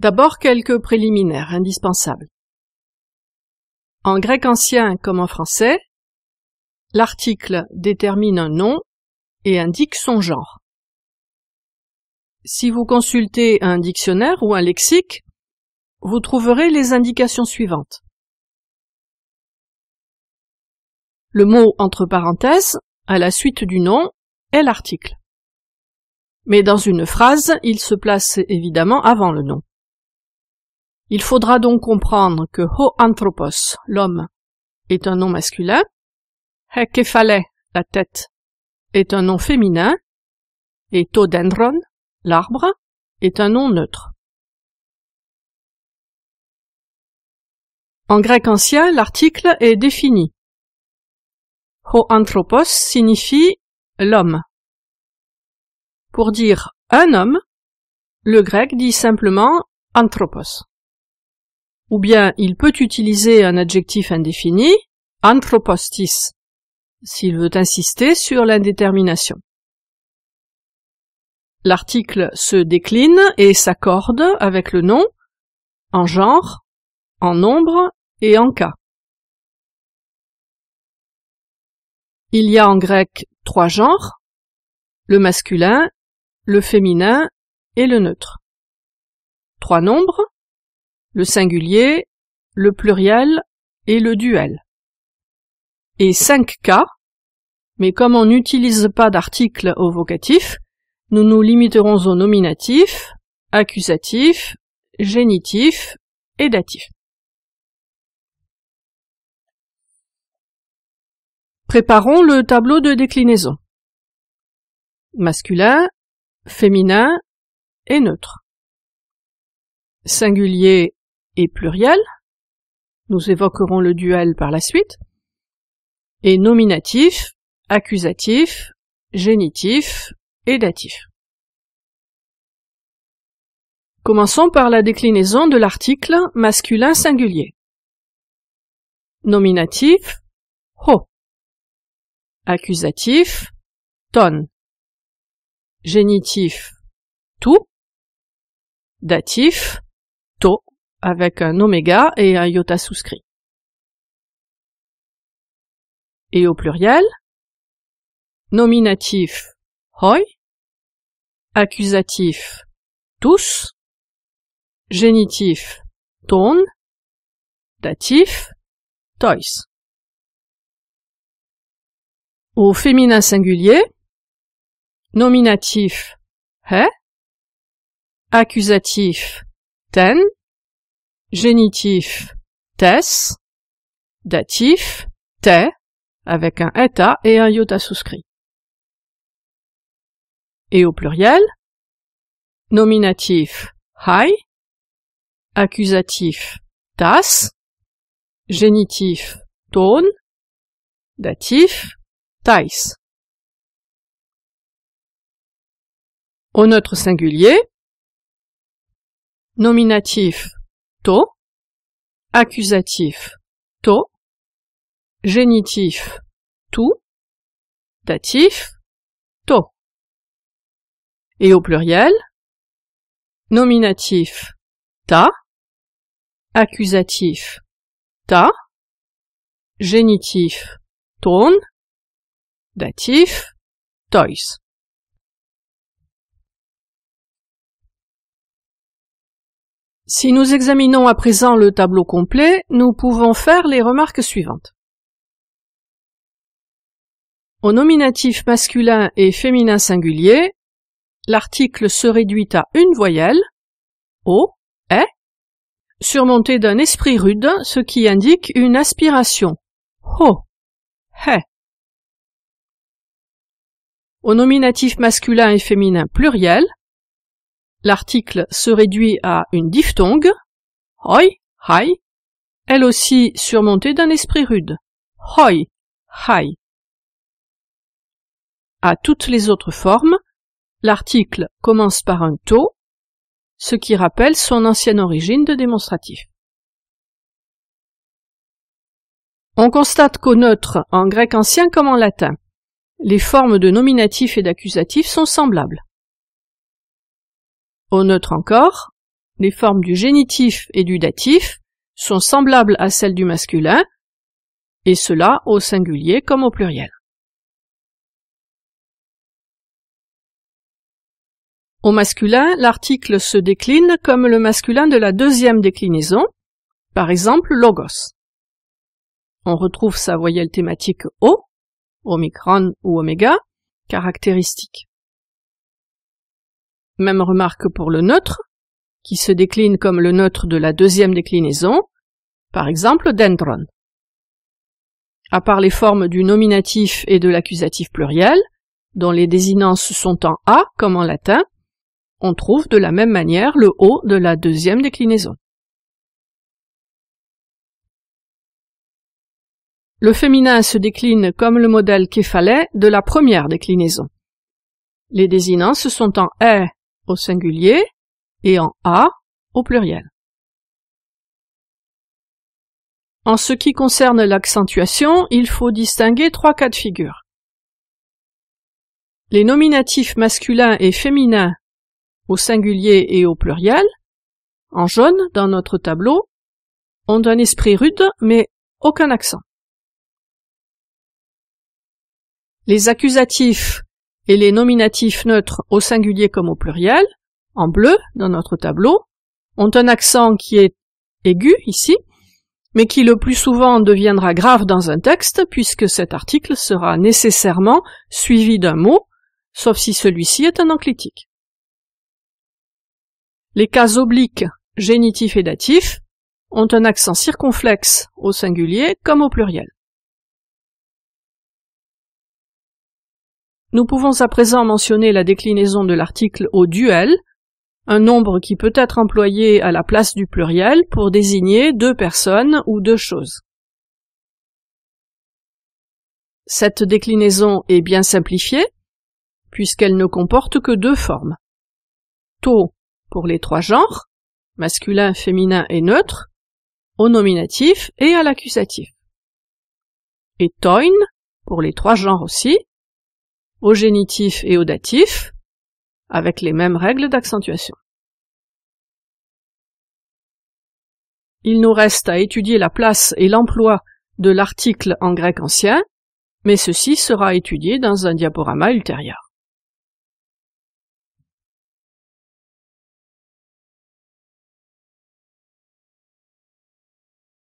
D'abord quelques préliminaires indispensables. En grec ancien comme en français, l'article détermine un nom et indique son genre. Si vous consultez un dictionnaire ou un lexique, vous trouverez les indications suivantes. Le mot entre parenthèses, à la suite du nom, est l'article. Mais dans une phrase, il se place évidemment avant le nom. Il faudra donc comprendre que ho anthropos, l'homme, est un nom masculin, hekephale, la tête, est un nom féminin, et todendron, l'arbre, est un nom neutre. En grec ancien, l'article est défini. Ho anthropos signifie l'homme. Pour dire un homme, le grec dit simplement anthropos ou bien il peut utiliser un adjectif indéfini, anthropostis, s'il veut insister sur l'indétermination. L'article se décline et s'accorde avec le nom en genre, en nombre et en cas. Il y a en grec trois genres, le masculin, le féminin et le neutre. Trois nombres, le singulier, le pluriel et le duel. Et 5 cas, mais comme on n'utilise pas d'article au vocatif, nous nous limiterons au nominatif, accusatif, génitif et datif. Préparons le tableau de déclinaison. Masculin, féminin et neutre. Singulier et pluriel, nous évoquerons le duel par la suite, et nominatif, accusatif, génitif et datif. Commençons par la déclinaison de l'article masculin singulier. Nominatif ho. Accusatif ton. Génitif tout. Datif avec un oméga et un iota souscrit. Et au pluriel, nominatif hoi, accusatif tous, génitif ton, datif toys. Au féminin singulier, nominatif he, accusatif ten, génitif tes, datif te, avec un eta et un iota souscrit. Et au pluriel, nominatif hai, accusatif tas, génitif ton, datif tais. Au neutre singulier, nominatif to, accusatif to, génitif tout, datif to. Et au pluriel, nominatif ta, accusatif ta, génitif ton, datif toys. Si nous examinons à présent le tableau complet, nous pouvons faire les remarques suivantes. Au nominatif masculin et féminin singulier, l'article se réduit à une voyelle, O, e, surmonté d'un esprit rude, ce qui indique une aspiration, ho, he. Au nominatif masculin et féminin pluriel, l'article se réduit à une diphtongue, hoi, hai, elle aussi surmontée d'un esprit rude, hoi, hai. À toutes les autres formes, l'article commence par un to, ce qui rappelle son ancienne origine de démonstratif. On constate qu'au neutre, en grec ancien comme en latin, les formes de nominatif et d'accusatif sont semblables. Au neutre encore, les formes du génitif et du datif sont semblables à celles du masculin, et cela au singulier comme au pluriel. Au masculin, l'article se décline comme le masculin de la deuxième déclinaison, par exemple logos. On retrouve sa voyelle thématique O, omicron ou oméga, caractéristique. Même remarque pour le neutre, qui se décline comme le neutre de la deuxième déclinaison, par exemple dendron. À part les formes du nominatif et de l'accusatif pluriel, dont les désinences sont en A comme en latin, on trouve de la même manière le O de la deuxième déclinaison. Le féminin se décline comme le modèle képhalais de la première déclinaison. Les désinences sont en E au singulier et en A au pluriel. En ce qui concerne l'accentuation, il faut distinguer trois cas de figure. Les nominatifs masculins et féminins au singulier et au pluriel, en jaune dans notre tableau, ont un esprit rude mais aucun accent. Les accusatifs et les nominatifs neutres au singulier comme au pluriel, en bleu dans notre tableau, ont un accent qui est aigu ici, mais qui le plus souvent deviendra grave dans un texte puisque cet article sera nécessairement suivi d'un mot, sauf si celui-ci est un enclitique. Les cas obliques, génitifs et datifs, ont un accent circonflexe au singulier comme au pluriel. Nous pouvons à présent mentionner la déclinaison de l'article au duel, un nombre qui peut être employé à la place du pluriel pour désigner deux personnes ou deux choses. Cette déclinaison est bien simplifiée, puisqu'elle ne comporte que deux formes. To pour les trois genres, masculin, féminin et neutre, au nominatif et à l'accusatif. Et toin pour les trois genres aussi, au génitif et au datif, avec les mêmes règles d'accentuation. Il nous reste à étudier la place et l'emploi de l'article en grec ancien, mais ceci sera étudié dans un diaporama ultérieur.